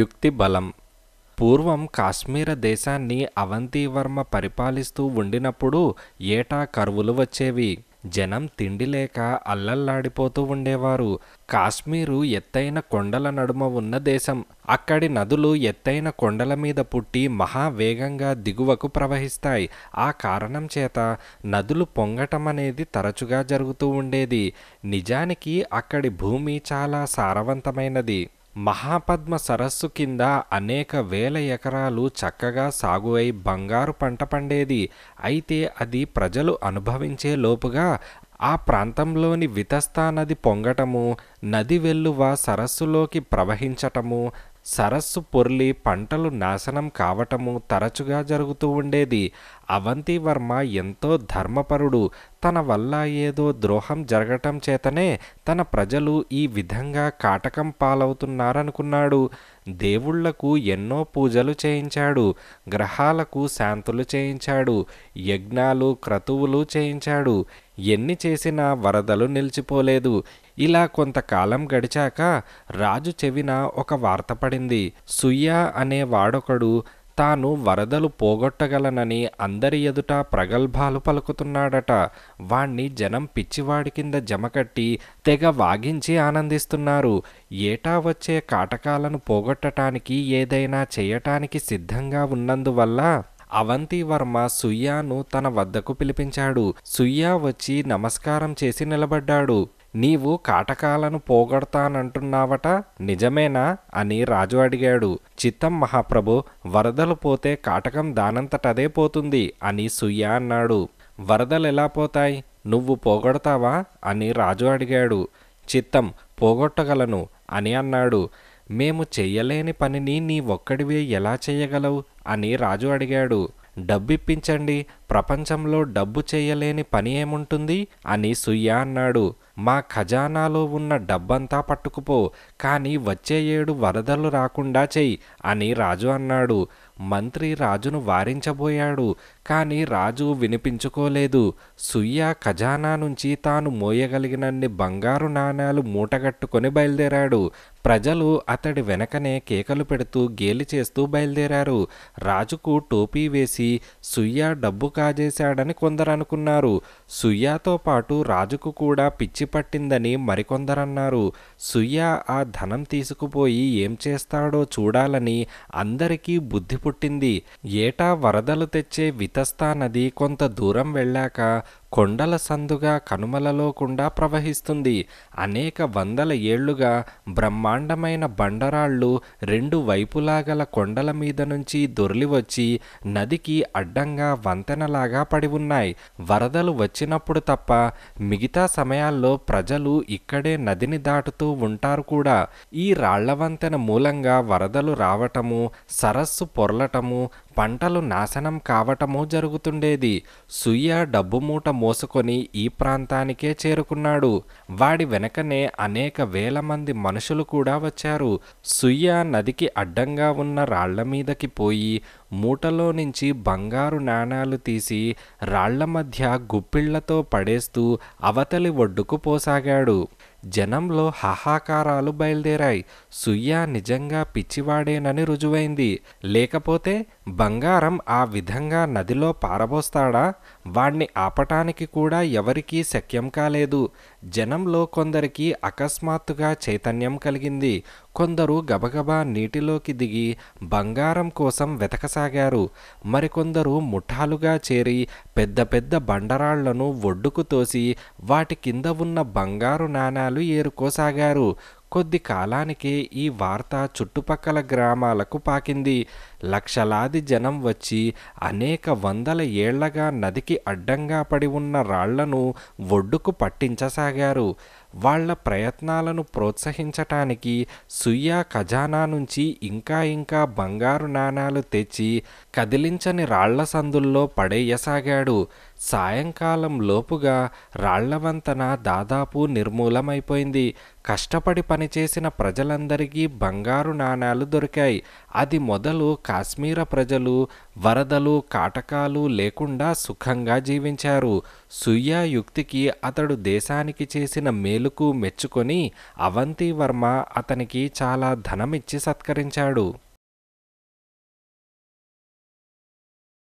యుక్తి బలం పూర్వం కాశ్మీర దేశాన్ని అవంతివర్మ పరిపాలిస్తూ ఉండినప్పుడు ఏటా కరువులు వచ్చేవి జనం తిండి లేక అల్లల్లాడిపోతూ ఉండేవారు కాశ్మీరు ఎత్తైన కొండల నడుమ ఉన్న దేశం అక్కడి నదులు ఎత్తైన కొండల మీద పుట్టి మహావేగంగా దిగువకు ప్రవహిస్తాయి ఆ కారణం చేత నదులు పొంగటం అనేది తరచుగా జరుగుతూ ఉండేది నిజానికి అక్కడి భూమి చాలా సారవంతమైనది మహాపద్మ సరస్సు కింద అనేక వేల ఎకరాలు చక్కగా సాగు అయి బంగారు పంట పండేది అయితే అది ప్రజలు అనుభవించే లోపుగా ఆ ప్రాంతంలోని వితస్తా నది పొంగటము నది వెల్లువ సరస్సులోకి ప్రవహించటము సరస్సు పొర్లి పంటలు నాశనం కావటము తరచుగా జరుగుతూ ఉండేది అవంతివర్మ ఎంతో ధర్మపరుడు తన వల్ల ఏదో ద్రోహం జరగటం చేతనే తన ప్రజలు ఈ విధంగా కాటకం పాలవుతున్నారనుకున్నాడు దేవుళ్లకు ఎన్నో పూజలు చేయించాడు గ్రహాలకు శాంతులు చేయించాడు యజ్ఞాలు క్రతువులు చేయించాడు ఎన్ని చేసినా వరదలు నిలిచిపోలేదు ఇలా కొంతకాలం గడిచాక రాజు చెవిన ఒక వార్త పడింది సుయ్యా అనే వాడొకడు తాను వరదలు పోగొట్టగలనని అందరి ఎదుట ప్రగల్భాలు పలుకుతున్నాడట వాణ్ణి జనం పిచ్చివాడి కింద జమకట్టి తెగ వాగించి ఆనందిస్తున్నారు ఏటా వచ్చే కాటకాలను పోగొట్టటానికి ఏదైనా చేయటానికి సిద్ధంగా ఉన్నందువల్ల అవంతివర్మ సుయ్యాను తన వద్దకు పిలిపించాడు సుయ్యా వచ్చి నమస్కారం చేసి నిలబడ్డాడు నీవు కాటకాలను పోగొడతానంటున్నావట నిజమేనా అని రాజు అడిగాడు చిత్తం మహాప్రభు వరదలు పోతే కాటకం దానంతటదే పోతుంది అని సుయ్య అన్నాడు వరదలెలా పోతాయి నువ్వు పోగొడతావా అని రాజు అడిగాడు చిత్తం పోగొట్టగలను అని అన్నాడు మేము చెయ్యలేని పనిని నీ ఒక్కడివే ఎలా చేయగలవు అని రాజు అడిగాడు డబ్బిప్పించండి ప్రపంచంలో డబ్బు చేయలేని పని ఏముంటుంది అని సుయ్య అన్నాడు మా ఖజానాలో ఉన్న డబ్బంతా పట్టుకుపో కానీ వచ్చే ఏడు వరదలు రాకుండా చెయ్యి అని రాజు అన్నాడు మంత్రి రాజును వారించబోయాడు కాని రాజు వినిపించుకోలేదు సుయ్య ఖజానా నుంచి తాను మోయగలిగినన్ని బంగారు నాణాలు మూటగట్టుకొని బయలుదేరాడు ప్రజలు అతడి వెనకనే కేకలు పెడుతూ గేలి చేస్తూ బయలుదేరారు రాజుకు టోపీ వేసి సుయ్య డబ్బు కాజేశాడని కొందరనుకున్నారు సుయ్యాతో పాటు రాజుకు కూడా పిచ్చి పట్టిందని మరికొందరన్నారు సుయ్య ఆ ధనం తీసుకుపోయి ఏం చేస్తాడో చూడాలని అందరికీ బుద్ధి పుట్టింది ఏటా వరదలు తెచ్చే వితస్తా నది కొంత దూరం వెళ్ళాక కొండల సందుగా కనుమలలోకుండా ప్రవహిస్తుంది అనేక వందల ఏళ్లుగా బ్రహ్మాండమైన బండరాళ్ళు రెండు వైపులాగల కొండల మీద నుంచి దొర్లివచ్చి నదికి అడ్డంగా వంతెనలాగా పడి ఉన్నాయి వరదలు వచ్చినప్పుడు తప్ప మిగతా సమయాల్లో ప్రజలు ఇక్కడే నదిని దాటుతూ ఉంటారు కూడా ఈ రాళ్ల వంతెన మూలంగా వరదలు రావటము సరస్సు పొర berlatarmu పంటలు నాశనం కావటమూ జరుగుతుండేది సుయ్య డబ్బు మూట మోసుకొని ఈ ప్రాంతానికే చేరుకున్నాడు వాడి వెనకనే అనేక వేల మంది మనుషులు కూడా వచ్చారు సుయ్య నదికి అడ్డంగా ఉన్న రాళ్ల మీదకి పోయి మూటలో నుంచి బంగారు నాణాలు తీసి రాళ్ల మధ్య గుప్పిళ్లతో పడేస్తూ అవతలి ఒడ్డుకు పోసాగాడు జనంలో హాహాకారాలు బయలుదేరాయి సుయ్య నిజంగా పిచ్చివాడేనని రుజువైంది లేకపోతే బంగారం ఆ విధంగా నదిలో పారబోస్తాడా వాణ్ణి ఆపటానికి కూడా ఎవరికీ శక్యం కాలేదు జనంలో కొందరికి అకస్మాత్తుగా చైతన్యం కలిగింది కొందరు గబగబా నీటిలోకి దిగి బంగారం కోసం వెతకసాగారు మరికొందరు ముఠాలుగా చేరి పెద్ద పెద్ద బండరాళ్లను ఒడ్డుకు తోసి వాటి కింద ఉన్న బంగారు నాణాలు ఏరుకోసాగారు కొద్ది కాలానికే ఈ వార్త చుట్టుపక్కల గ్రామాలకు పాకింది లక్షలాది జనం వచ్చి అనేక వందల ఏళ్లగా నదికి అడ్డంగా పడి ఉన్న రాళ్లను ఒడ్డుకు పట్టించసాగారు వాళ్ల ప్రయత్నాలను ప్రోత్సహించటానికి సుయ్యా ఖజానా నుంచి ఇంకా ఇంకా బంగారు నాణాలు తెచ్చి కదిలించని రాళ్ల సందుల్లో పడేయసాగాడు సాయంకాలం లోపుగా వంతన దాదాపు నిర్మూలమైపోయింది కష్టపడి పనిచేసిన ప్రజలందరికీ బంగారు నాణాలు దొరికాయి అది మొదలు కాశ్మీర ప్రజలు వరదలు కాటకాలు లేకుండా సుఖంగా జీవించారు సుయ్యా యుక్తికి అతడు దేశానికి చేసిన మేలుకు మెచ్చుకొని అవంతివర్మ అతనికి చాలా ధనమిచ్చి సత్కరించాడు